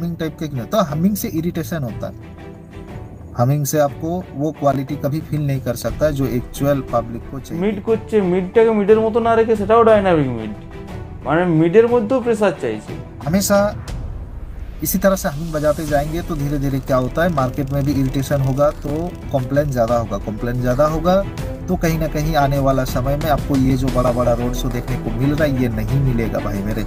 humming type का नहीं होता हमिंग से इरिटेशन होता है हमिंग से आपको वो क्वालिटी कभी फील नहीं कर सकता जो एक्चुअल पब्लिक को चाहिए मिड को चाहिए मिड করছে মিডটাকে মিডের মতো না রেখে সেটাও ডাইনামিক মিড মানে মিডের মধ্যেও প্রেসার চাইছে हमेशा इसी तरह से हम बजाते जाएंगे तो धीरे धीरे क्या होता है मार्केट में भी इरिटेशन होगा तो कंप्लेन ज़्यादा होगा कंप्लेन ज़्यादा होगा तो कहीं ना कहीं आने वाला समय में आपको ये जो बड़ा बड़ा रोड शो देखने को मिल रहा है ये नहीं मिलेगा भाई मेरे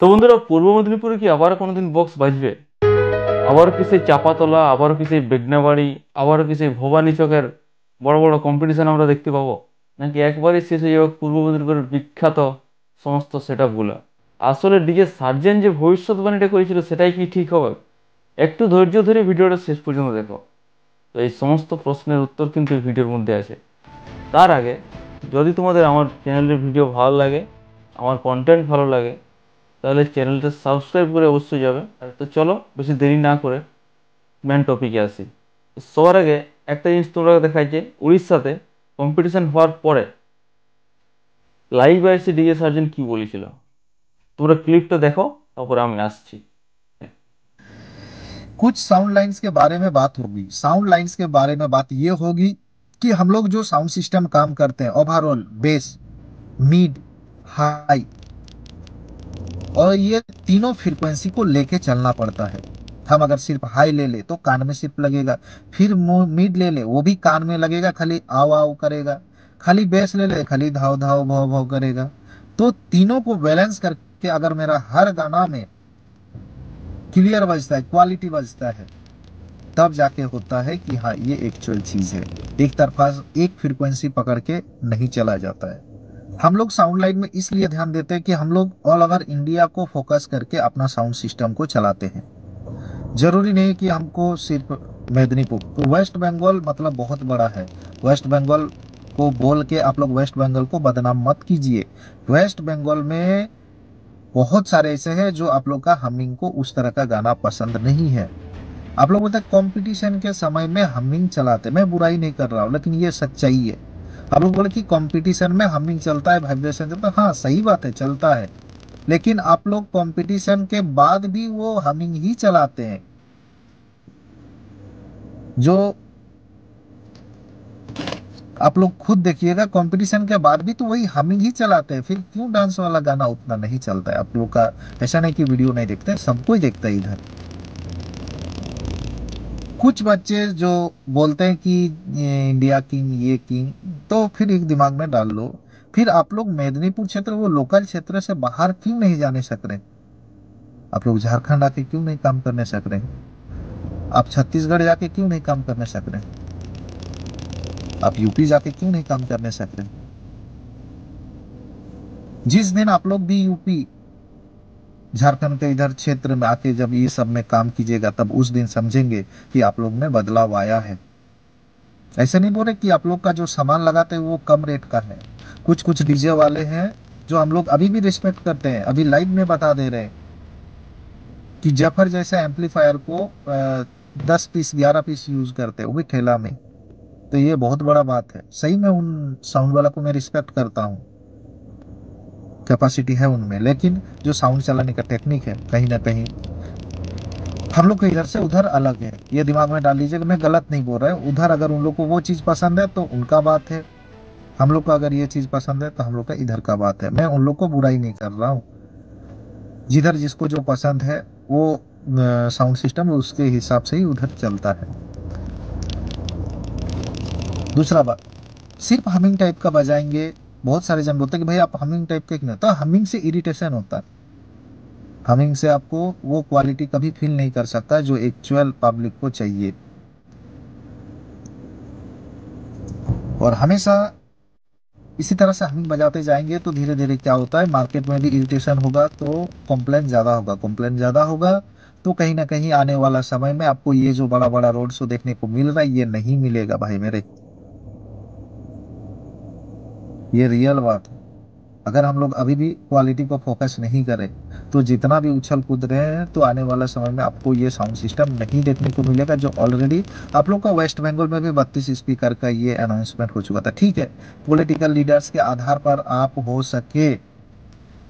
তো বন্ধুরা পূর্ব মেদিনীপুরে কি আবার কোনোদিন বক্স বাজবে আবারও কি সেই চাপাতলা আবারও কি সেই বেগনাবাড়ি আবারও কি সেই ভবানী চকের বড় বড় কম্পিটিশন আমরা দেখতে পাবো নাকি একবারই শেষ হয়ে যাবে পূর্ব মেদিনীপুরের বিখ্যাত সমস্ত সেট আসলে ডিজে সার্জেন যে ভবিষ্যৎবাণীটা করেছিল সেটাই কি ঠিক হবে একটু ধৈর্য ধরে ভিডিওটা শেষ পর্যন্ত দেখো তো এই সমস্ত প্রশ্নের উত্তর কিন্তু এই ভিডিওর মধ্যে আছে তার আগে যদি তোমাদের আমার চ্যানেলের ভিডিও ভালো লাগে আমার কন্টেন্ট ভালো লাগে তাহলে চ্যানেলটা সাবস্ক্রাইব করে অবশ্যই যাবে আর তো চলো বেশি দেরি না করে মেন টপিকে আসি সবার আগে একটা জিনিস তোমরা দেখায় যে উড়িষ্যাতে কম্পিটিশান হওয়ার পরে লাইভ আইসি ডিজে সার্জন কি বলেছিল তোমরা ক্লিপটা দেখো তারপরে আমি আসছি कुछ साउंड लाइंस के बारे में बात होगी साउंड लाइंस के बारे में बात ये होगी कि हम लोग जो साउंड सिस्टम काम करते हैं ओवरऑल बेस मिड हाई और ये तीनों फ्रिक्वेंसी को लेके चलना पड़ता है हम अगर सिर्फ हाई ले ले तो कान में सिर्फ लगेगा फिर मिड ले ले वो भी कान में लगेगा खाली आव आव करेगा खाली बेस ले ले खाली धाव धाव भाव भाव करेगा तो तीनों को बैलेंस करके अगर मेरा हर गाना में क्लियर बजता है क्वालिटी बजता है तब जाके होता है कि हाँ ये एक्चुअल चीज़ है एक तरफा एक फ्रिक्वेंसी पकड़ के नहीं चला जाता है हम लोग साउंड लाइन में इसलिए ध्यान देते हैं कि हम लोग ऑल ओवर इंडिया को फोकस करके अपना साउंड सिस्टम को चलाते हैं जरूरी नहीं कि हमको सिर्फ मेदिनीपुर तो वेस्ट बंगाल मतलब बहुत बड़ा है वेस्ट बंगाल को बोल के आप लोग वेस्ट बंगाल को बदनाम मत कीजिए वेस्ट बंगाल में बहुत सारे ऐसे हैं जो आप लोग का हमिंग को उस तरह का गाना पसंद नहीं है आप लोग बोलते कंपटीशन के समय में हमिंग चलाते मैं बुराई नहीं कर रहा हूँ लेकिन ये सच्चाई है आप लोग बोले कि कंपटीशन में हमिंग चलता है वाइब्रेशन चलता है हाँ सही बात है चलता है लेकिन आप लोग कंपटीशन के बाद भी वो हमिंग ही चलाते हैं जो आप लोग खुद देखिएगा कंपटीशन के बाद भी तो वही हमिंग ही चलाते हैं फिर क्यों डांस वाला गाना उतना नहीं चलता है आप लोग का ऐसा नहीं कि वीडियो नहीं देखते सबको ही देखता है इधर कुछ बच्चे जो बोलते हैं कि इंडिया किंग ये किंग तो फिर एक दिमाग में डाल लो फिर आप लोग मेदिनीपुर क्षेत्र वो लोकल क्षेत्र से बाहर क्यों नहीं जाने सक रहे आप लोग झारखंड आके क्यों नहीं काम करने सक रहे आप छत्तीसगढ़ जाके क्यों नहीं काम करने सक रहे आप यूपी जाके क्यों नहीं काम करने सक रहे जिस दिन आप लोग भी यूपी झारखंड के तो इधर क्षेत्र में आके जब ये सब में काम कीजिएगा तब उस दिन समझेंगे कि आप लोग में बदलाव आया है ऐसे नहीं बोले कि आप लोग का जो सामान लगाते हैं वो कम रेट का है कुछ कुछ डीजे वाले हैं जो हम लोग अभी भी रिस्पेक्ट करते हैं अभी लाइव में बता दे रहे हैं कि जफर जैसे एम्पलीफायर को दस पीस ग्यारह पीस यूज करते हैं वो भी ठेला में तो ये बहुत बड़ा बात है सही में उन साउंड वाला को मैं रिस्पेक्ट करता हूँ कैपेसिटी है उनमें लेकिन जो साउंड चलाने का टेक्निक है कहीं ना कहीं हम लोग के इधर से उधर अलग है ये दिमाग में डाल लीजिए मैं गलत नहीं बोल रहा हूँ उधर अगर उन लोग को वो चीज़ पसंद है तो उनका बात है हम लोग को अगर ये चीज़ पसंद है तो हम लोग का इधर का बात है मैं उन लोग को बुराई नहीं कर रहा हूँ जिधर जिसको जो पसंद है वो साउंड सिस्टम उसके हिसाब से ही उधर चलता है दूसरा बात सिर्फ हमिंग टाइप का बजाएंगे बहुत सारे जन बोलते हैं कि भाई आप हमिंग टाइप का क्यों तो हमिंग से इरिटेशन होता है हमिंग से आपको वो क्वालिटी कभी फील नहीं कर सकता जो एक्चुअल पब्लिक को चाहिए और हमेशा इसी तरह से हमिंग बजाते जाएंगे तो धीरे धीरे क्या होता है मार्केट में भी इरिटेशन होगा तो कंप्लेन ज़्यादा होगा कंप्लेन ज़्यादा होगा तो कहीं ना कहीं आने वाला समय में आपको ये जो बड़ा बड़ा रोड शो देखने को मिल रहा है ये नहीं मिलेगा भाई मेरे ये रियल बात है अगर हम लोग अभी भी क्वालिटी को फोकस नहीं करें तो जितना भी उछल कूद रहे हैं तो आने वाला समय में आपको ये साउंड सिस्टम नहीं देखने को मिलेगा जो ऑलरेडी आप लोग का वेस्ट बंगाल में भी बत्तीस स्पीकर का ये अनाउंसमेंट हो चुका था ठीक है पॉलिटिकल लीडर्स के आधार पर आप हो सके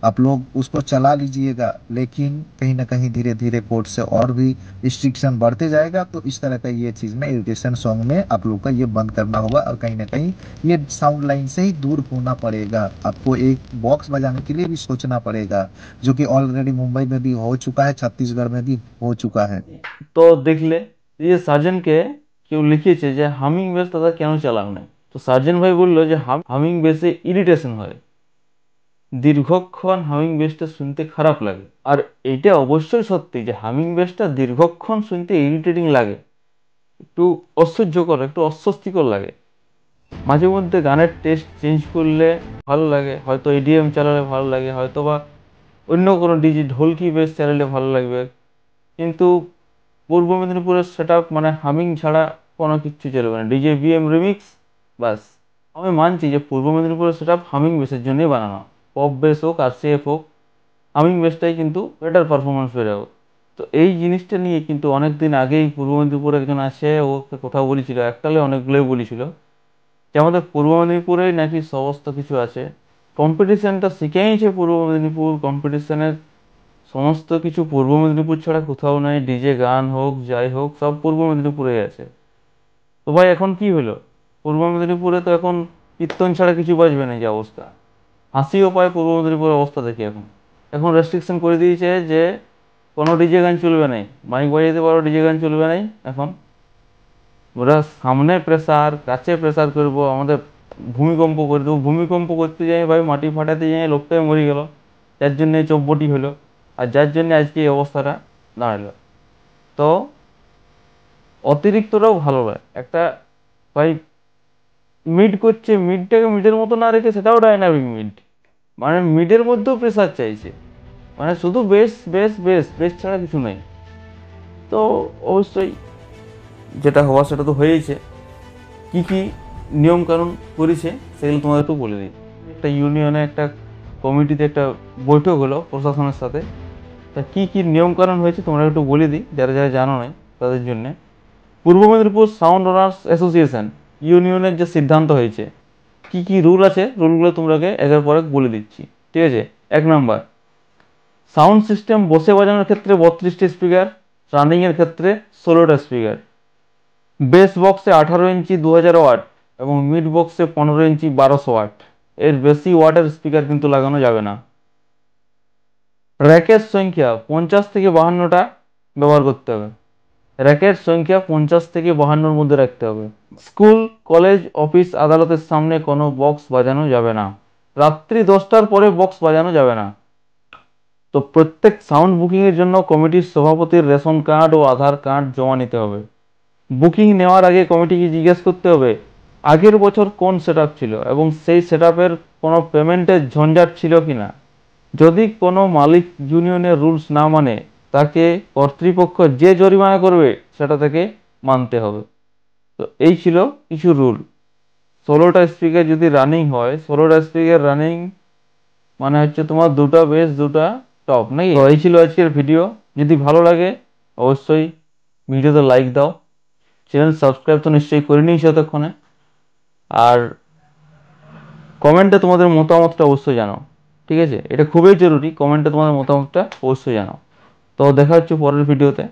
आप लोग उसको चला लीजिएगा लेकिन कहीं ना कहीं धीरे धीरे कोर्ट से और भी रिस्ट्रिक्शन बढ़ते जाएगा तो इस तरह का ये चीज़ में इरिटेशन सॉन्ग में आप लोग का ये बंद करना होगा और कहीं ना कहीं ये साउंड लाइन से ही दूर होना पड़ेगा आपको एक बॉक्स बजाने के लिए भी सोचना पड़ेगा जो कि ऑलरेडी मुंबई में भी हो चुका है छत्तीसगढ़ में भी हो चुका है तो देख ले ये साजन के কেউ লিখেছে যে হামিং বেস তাদের কেন চালাও না তো সার্জেন ভাই বললো যে হামিং বেসে ইরিটেশন হয় দীর্ঘক্ষণ হামিং বেসটা শুনতে খারাপ লাগে আর এটা অবশ্যই সত্যি যে হামিং বেসটা দীর্ঘক্ষণ শুনতে ইরিটেটিং লাগে একটু অসহ্যকর একটু অস্বস্তিকর লাগে মাঝে মধ্যে গানের টেস্ট চেঞ্জ করলে ভালো লাগে হয়তো এডিএম চালালে ভালো লাগে হয়তো বা অন্য কোনো ডিজি ঢোলকি বেস চালালে ভালো লাগবে কিন্তু পূর্ব মেদিনীপুরের সেট মানে হামিং ছাড়া কোনো কিচ্ছু চলবে না ডিজে বিএম রিমিক্স বাস আমি মানছি যে পূর্ব মেদিনীপুরের সেট হামিং বেসের জন্যই বানানো পপ বেস হোক আর সেফ হোক আমি বেসটাই কিন্তু বেটার পারফরমেন্স বেরোবো তো এই জিনিসটা নিয়ে কিন্তু অনেক দিন আগেই পূর্ব মেদিনীপুরে একজন আসে ওকে কথা বলেছিল একটালে অনেকগুলোই বলেছিল যে আমাদের পূর্ব মেদিনীপুরেই নাকি সমস্ত কিছু আছে কম্পিটিশানটা শিখে নিয়েছে পূর্ব মেদিনীপুর কম্পিটিশানের সমস্ত কিছু পূর্ব মেদিনীপুর ছাড়া কোথাও নাই ডিজে গান হোক যাই হোক সব পূর্ব মেদিনীপুরেই আছে তো ভাই এখন কি হলো পূর্ব মেদিনীপুরে তো এখন কীর্তন ছাড়া কিছু বাজবে না যে অবস্থা হাসিও পায় পূর্ব মেদিনীপুরের অবস্থা দেখি এখন এখন রেস্ট্রিকশন করে দিয়েছে যে কোনো ডিজে গান চলবে নাই মাইক বাজাইতে পারো ডিজে গান চলবে নাই এখন ওরা সামনে প্রেসার কাছে প্রেসার করবো আমাদের ভূমিকম্প করে দেবো ভূমিকম্প করতে যাই ভাই মাটি ফাটাতে যাই লোকটাই মরে গেল যার জন্যে চব্বটি হলো আর যার জন্যে আজকে এই অবস্থাটা দাঁড়ালো তো অতিরিক্তটাও ভালো নয় একটা ভাই মিড করছে মিডটাকে মিডের মতো না রেখে সেটাও ডাইনামিক মিড মানে মিডের মধ্যেও প্রেসার চাইছে মানে শুধু বেস বেস বেস বেস ছাড়া কিছু নেই তো অবশ্যই যেটা হওয়া সেটা তো হয়েইছে কী কী নিয়মকানুন করেছে সেগুলো তোমাদের একটু বলে দিই একটা ইউনিয়নে একটা কমিটিতে একটা বৈঠক হলো প্রশাসনের সাথে তা কী কী নিয়মকানুন হয়েছে তোমরা একটু বলে দিই যারা যারা জানো নাই তাদের জন্যে পূর্ব মেদিনীপুর সাউন্ড অনার্স অ্যাসোসিয়েশন ইউনিয়নের যে সিদ্ধান্ত হয়েছে কি কি রুল আছে রুলগুলো তোমরাকে একের পর এক বলে দিচ্ছি ঠিক আছে এক নম্বর সাউন্ড সিস্টেম বসে বাজানোর ক্ষেত্রে বত্রিশটি স্পিকার রানিংয়ের ক্ষেত্রে ষোলোটা স্পিকার বেস বক্সে আঠারো ইঞ্চি দু হাজার ওয়াট এবং মিড বক্সে পনেরো ইঞ্চি বারোশো ওয়াট এর বেশি ওয়াটের স্পিকার কিন্তু লাগানো যাবে না র্যাকের সংখ্যা পঞ্চাশ থেকে বাহান্নটা ব্যবহার করতে হবে র্যাকের সংখ্যা পঞ্চাশ থেকে বাহান্নর মধ্যে রাখতে হবে স্কুল কলেজ অফিস আদালতের সামনে কোনো বক্স বাজানো যাবে না রাত্রি দশটার পরে বক্স বাজানো যাবে না তো প্রত্যেক সাউন্ড বুকিংয়ের জন্য কমিটির সভাপতির রেশন কার্ড ও আধার কার্ড জমা নিতে হবে বুকিং নেওয়ার আগে কমিটিকে জিজ্ঞেস করতে হবে আগের বছর কোন সেট ছিল এবং সেই সেট আপের কোনো পেমেন্টের ঝঞ্ঝাট ছিল কি না যদি কোনো মালিক ইউনিয়নের রুলস না মানে তাকে কর্তৃপক্ষ যে জরিমানা করবে সেটা তাকে মানতে হবে তো এই ছিল কিছু রুল ষোলোটা স্পিকার যদি রানিং হয় ষোলোটা স্পিকার রানিং মানে হচ্ছে তোমার দুটা বেস দুটা টপ নাকি এই ছিল আজকের ভিডিও যদি ভালো লাগে অবশ্যই ভিডিওতে লাইক দাও চ্যানেল সাবস্ক্রাইব তো নিশ্চয়ই করে নিই এতক্ষণে আর কমেন্টে তোমাদের মতামতটা অবশ্যই জানাও ঠিক আছে এটা খুবই জরুরি কমেন্টে তোমাদের মতামতটা অবশ্যই জানাও তো দেখা হচ্ছে পরের ভিডিওতে